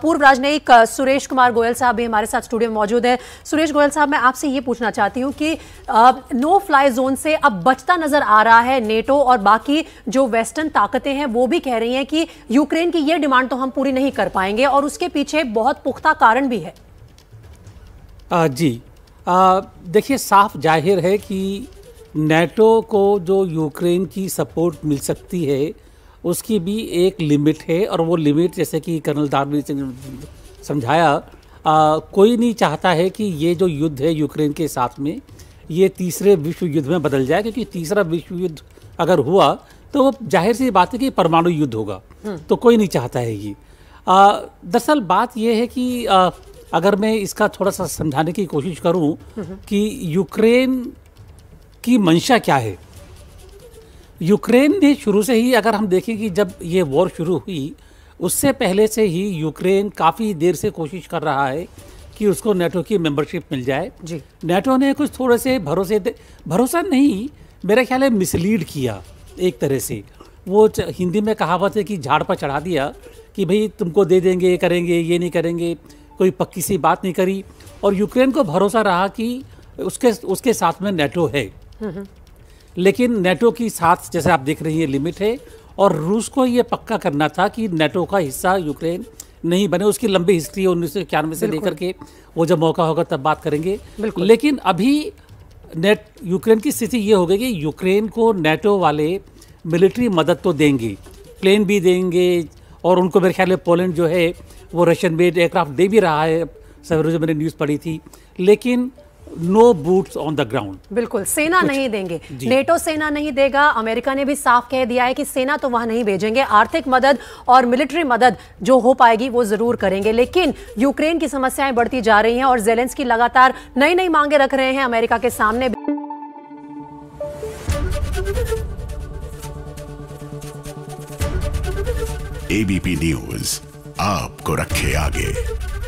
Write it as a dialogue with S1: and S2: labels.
S1: पूर्व राजनयिक सुरेश कुमार गोयल साहब भी हमारे साथ स्टूडियो में मौजूद है सुरेश गोयल साहब मैं आपसे ये पूछना चाहती हूँ कि आ, नो फ्लाई जोन से अब बचता नजर आ रहा है नेटो और बाकी जो वेस्टर्न ताकतें हैं वो भी कह रही हैं कि यूक्रेन की ये डिमांड तो हम पूरी नहीं कर पाएंगे और उसके पीछे बहुत पुख्ता कारण भी है
S2: आ, जी देखिए साफ जाहिर है कि नेटो को जो यूक्रेन की सपोर्ट मिल सकती है उसकी भी एक लिमिट है और वो लिमिट जैसे कि कर्नल दारवीर सिंह ने समझाया आ, कोई नहीं चाहता है कि ये जो युद्ध है यूक्रेन के साथ में ये तीसरे विश्व युद्ध में बदल जाए क्योंकि तीसरा विश्व युद्ध अगर हुआ तो वो जाहिर सी बात है कि परमाणु युद्ध होगा हम्म। तो कोई नहीं चाहता है ये दरअसल बात यह है कि आ, अगर मैं इसका थोड़ा सा समझाने की कोशिश करूं हम्म। कि यूक्रेन की मंशा क्या है यूक्रेन ने शुरू से ही अगर हम देखें कि जब ये वॉर शुरू हुई उससे पहले से ही यूक्रेन काफ़ी देर से कोशिश कर रहा है कि उसको नेटो की मेंबरशिप मिल जाए जी नेटो ने कुछ थोड़े से भरोसे भरोसा नहीं मेरा ख्याल है मिसलीड किया एक तरह से वो हिंदी में कहावत है कि झाड़ पर चढ़ा दिया कि भाई तुमको दे देंगे करेंगे ये नहीं करेंगे कोई पक्की सी बात नहीं करी और यूक्रेन को भरोसा रहा कि उसके उसके साथ में नेटो है हम्म, हम्म। लेकिन नेटो की साथ जैसे आप देख रही हैं लिमिट है और रूस को ये पक्का करना था कि नेटो का हिस्सा यूक्रेन नहीं बने उसकी लंबी हिस्ट्री है उन्नीस से लेकर के वो जब मौका होगा तब बात करेंगे लेकिन अभी नेट यूक्रेन की स्थिति ये हो गई कि यूक्रेन को नेटो वाले मिलिट्री मदद तो देंगे प्लेन भी देंगे और उनको मेरे ख्याल में पोलैंड जो है वो रशियन मेड एयरक्राफ्ट दे भी रहा है सवेरे जो मैंने न्यूज़ पढ़ी थी लेकिन no boots on the ground
S1: बिल्कुल सेना नहीं देंगे नेटो सेना नहीं देगा अमेरिका ने भी साफ कह दिया है कि सेना तो वहां नहीं भेजेंगे आर्थिक मदद और मिलिट्री मदद जो हो पाएगी वो जरूर करेंगे लेकिन यूक्रेन की समस्याएं बढ़ती जा रही हैं और जेलेंस की लगातार नई नई मांगे रख रहे हैं अमेरिका के सामने
S2: एबीपी न्यूज आपको रखे आगे